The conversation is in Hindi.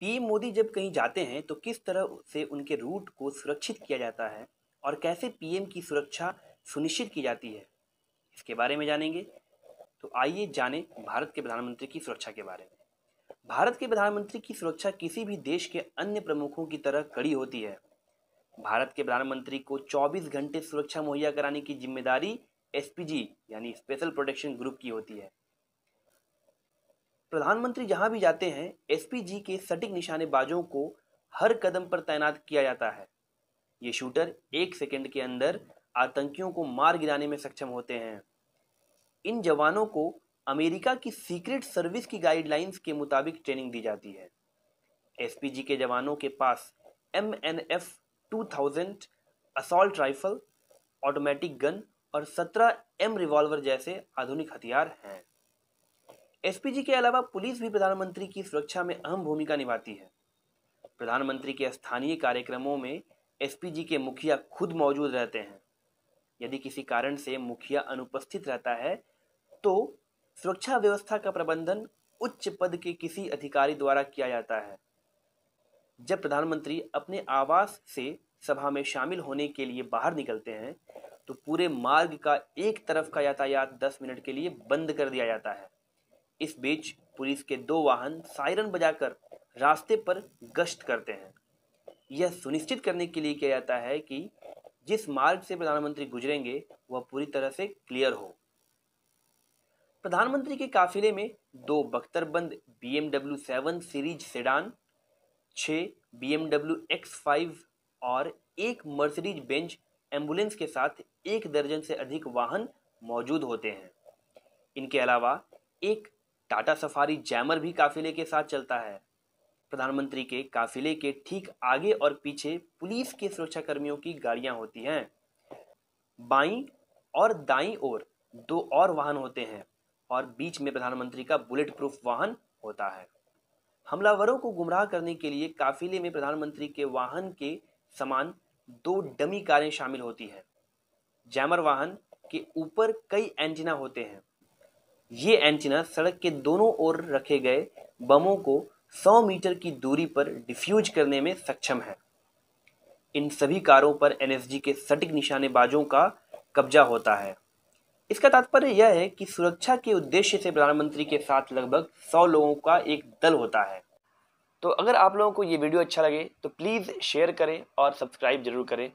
पीएम मोदी जब कहीं जाते हैं तो किस तरह से उनके रूट को सुरक्षित किया जाता है और कैसे पीएम की सुरक्षा सुनिश्चित की जाती है इसके बारे में जानेंगे तो आइए जानें भारत के प्रधानमंत्री की सुरक्षा के बारे में भारत के प्रधानमंत्री की सुरक्षा किसी भी देश के अन्य प्रमुखों की तरह कड़ी होती है भारत के प्रधानमंत्री को 24 घंटे सुरक्षा मुहैया कराने की जिम्मेदारी एसपीजी यानी स्पेशल प्रोटेक्शन ग्रुप की होती है प्रधानमंत्री जहां भी जाते हैं एसपीजी के सटीक निशानेबाजों को हर कदम पर तैनात किया जाता है ये शूटर एक सेकेंड के अंदर आतंकियों को मार गिराने में सक्षम होते हैं इन जवानों को अमेरिका की सीक्रेट सर्विस की गाइडलाइंस के मुताबिक ट्रेनिंग दी जाती है एसपीजी के जवानों के पास M N F two thousand assault rifle automatic gun और सत्रह एम रिवॉल्वर जैसे आधुनिक हथियार हैं एसपीजी के अलावा पुलिस भी प्रधानमंत्री की सुरक्षा में अहम भूमिका निभाती है प्रधानमंत्री के स्थानीय कार्यक्रमों में एसपीजी के मुखिया खुद मौजूद रहते हैं यदि किसी कारण से मुखिया अनुपस्थित रहता है तो सुरक्षा व्यवस्था का प्रबंधन उच्च पद के किसी अधिकारी द्वारा किया जाता है जब प्रधानमंत्री अपने आवास से सभा में शामिल होने के लिए बाहर निकलते हैं तो पूरे मार्ग का एक तरफ का यातायात दस मिनट के लिए बंद कर दिया जाता है इस बीच पुलिस के दो वाहन सायरन बजाकर रास्ते पर गश्त करते हैं यह सुनिश्चित करने के लिए किया जाता है कि जिस मार्ग से प्रधानमंत्री गुजरेंगे वह पूरी तरह से क्लियर हो प्रधानमंत्री के काफिले में दो बख्तरबंद B MW seven series sedan छः बी एमडब्ल्यू एक्स फाइव और एक मर्सिडीज बेंच एम्बुलेंस के साथ एक दर्जन से अधिक वाहन मौजूद होते हैं इनके अलावा एक टाटा सफारी जैमर भी काफिले के साथ चलता है प्रधानमंत्री के काफिले के ठीक आगे और पीछे पुलिस के सुरक्षाकर्मियों की गाड़ियां होती हैं बाई और दाई ओर दो और वाहन होते हैं और बीच में प्रधानमंत्री का बुलेट प्रूफ वाहन होता है हमलावरों को गुमराह करने के लिए काफिले में प्रधानमंत्री के वाहन के समान दो डमी कारें शामिल होती हैं जैमर वाहन के ऊपर कई एंटीना होते हैं ये एंटीना सड़क के दोनों ओर रखे गए बमों को 100 मीटर की दूरी पर डिफ्यूज करने में सक्षम है इन सभी कारों पर एनएसजी के सटीक निशानेबाजों का कब्जा होता है इसका तात्पर्य यह है कि सुरक्षा के उद्देश्य से प्रधानमंत्री के साथ लगभग 100 लोगों का एक दल होता है तो अगर आप लोगों को ये वीडियो अच्छा लगे तो प्लीज़ शेयर करें और सब्सक्राइब जरूर करें